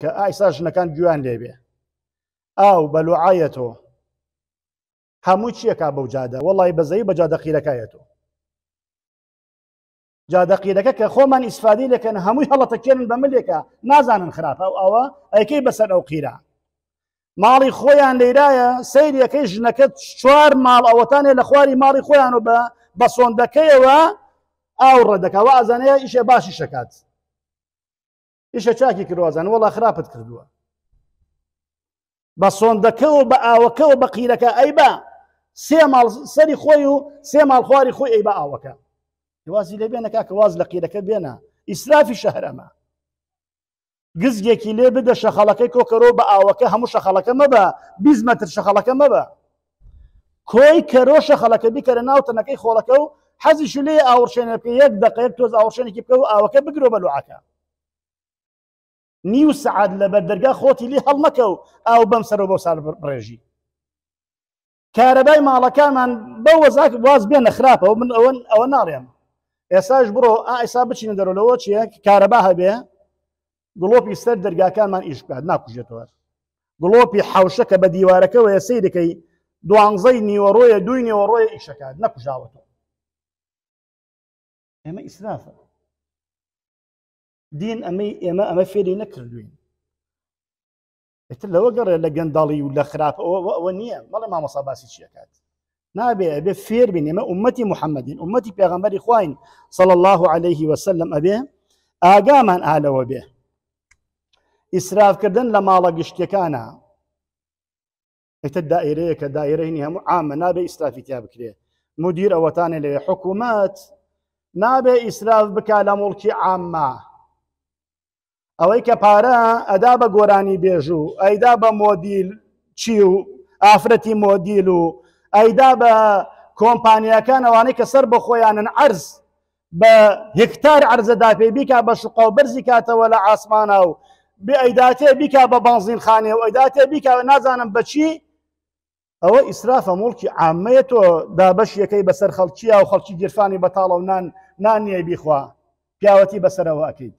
کە ئایسا ژنەکان گویان لێبێ ئاو بەلوعاەتەوە هەموو چیەکە بەو جادە وڵی بەزەی بە جادەقیرەکایەتەوە جادەقیرەکە کە خۆمان ئیسفادی لەکەن هەمووی هەڵەتەکێنن بە ملێکە نازانن خراپە و ئەوە ئەیکەی بەسەر ئەو قیرە ماڵی خۆیان لێرایە سیرەکەی ژنەکەت چوار ماڵ ئەوەتانێ لە خواری ماڵی خۆیان و بە بە سۆندەکەیەوە ئاو ڕێدەکەەوە ئازانەیە ئیشێ باشی شکات ئیشە چاکی کردوازان وڵا خراپت کردووە بە سۆندەکەەوە بە ئاوەکەەوە بە قیرەکە ئەی بە سێ ماڵ سەری خۆی و سێ ماڵ خواری خۆی ئەی بە ئاوەکە وازی لێ بێنە کاکە واز لە قیرەکە بێنە ئیسرافی شەهرەمە گزگێکی لێ بدە شەخەڵەکەی کۆکەرۆ بە ئاوەکە هەموو شەخەڵەکە مەبە بیزمەتر شەخەڵەکە مەبە کۆی کەرۆ شەخەڵەکە بیکەرە ناو تەنەکەی خۆڵەکە و حەزیش لێ ئاورشێنەکە یەک دقێت تۆز ئاورشێنێکی بکە و ئاوەکە بگرۆ بە لوعاکە نیو سعات لە درگا خوتی لی مکو هەڵمەکە و ئاو بەم سەرەوە بۆ سار بڕێژی کارەبای ماڵەکانمان بە وەزاک واز بێنە خراپە و من ئەوەن ئەوە ناڕێم ئێساش بڕۆ ئایسا بچینە دەرەوەەوە چیە کارەبا هەبێ گڵۆپی سەر دەرگاکانمان ئیشکات ناکوژێتەوە گڵۆپی حوشە کە بە دیوارەکەەوە ئێسی دەکەی نیو روی دوی نیو روی نیوەڕۆی ئیشەکات نەکوژاوەتەوە اما اسرافه دين امي اما اما فێری نەکردوین قلت له وقر لا قندالي ولا خراف خراپ ئەوە ما نییە مەڵێ مامەسا باسی چیەکات نابێ ئەبێ فێر بین ئێمە ئومەتی محەممەدین ئومەتی پێغەمبەری خوین صلى الله عليه وسلم ئەبێ ئاگامان ئالەوە بێ ئیسرافکردن لە ماڵە گشتەکانە ئێتە دائرەیە کە دائرەی هەموو عامە نابێ اسراف كتاب مدیر مدير لەوێ حکوومەت نابێ ئیسراف بک لە مڵکی عامە ئەوەی کە پارە ئەدا بە گۆرانی بێژوو ئەیدا بە مۆدیل چی و ئافرەتی مۆدیل و ئەیدا بە کۆمپانیەکان ئەوانەی کە سەر بە خۆیانن ئەرز بە هکتار ئەرزەدا پێی بیکا بە شقا و بەرزی کاتەوە لە ئاسمانە و ئەیداتێ بیکا بە بانزین خانێ و ئەیداتێ بیکا نازانم بەچی ئەوە ئیسرافە مڵکی عامەیە تۆ دابش یەکەی بەسەر خەڵکیە و خەڵکی گرفانی بەتاڵە و نان نانیە بیخوا پیاوەتی بەسەرەوە ئەکەیت.